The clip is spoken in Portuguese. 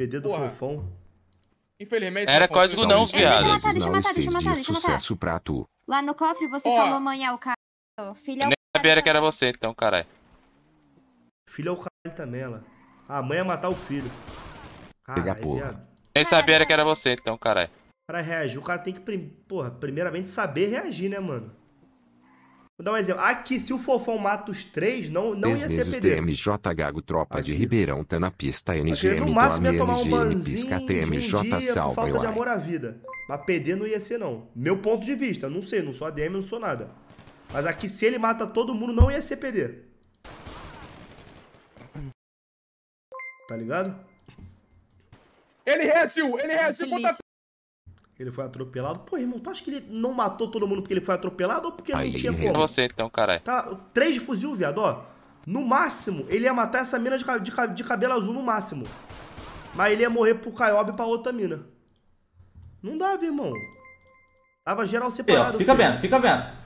PD do Porra. Fofão. Infelizmente. Era Fofão, código não, viado. É, deixa matar, deixa matar, deixa matar. Sucesso pra tu. Lá no cofre você Porra. falou mãe é o cara. Filha eu é nem sabia que era você, então, caralho. Filho é o caralho também, ela. A mãe é matar o filho. Caralho, viado. Nem sabia que era você, então, caralho. Cara, reagir. O cara tem que, porra, primeiramente saber reagir, né, mano? Vou dar um exemplo. Aqui, se o Fofão mata os três, não, não ia ser PD. TMJ Gago, tropa de Ribeirão, tá na pista, NGM, no máximo ia tomar um NGM, pisca, de um dia por falta de amor à vida. Mas PD não ia ser, não. Meu ponto de vista, não sei, não sou ADM, não sou nada. Mas aqui, se ele mata todo mundo, não ia ser PD. Tá ligado? Ele reagiu, ele reagiu contra ele foi atropelado. Pô, irmão, tu acha que ele não matou todo mundo porque ele foi atropelado ou porque Aí, não tinha é como? você então, caralho. Tá, três de fuzil, viado, ó. No máximo, ele ia matar essa mina de, de, de cabelo azul no máximo. Mas ele ia morrer pro Kaiobi e pra outra mina. Não dava, irmão. Tava geral separado. Eu, fica filho. vendo, fica vendo.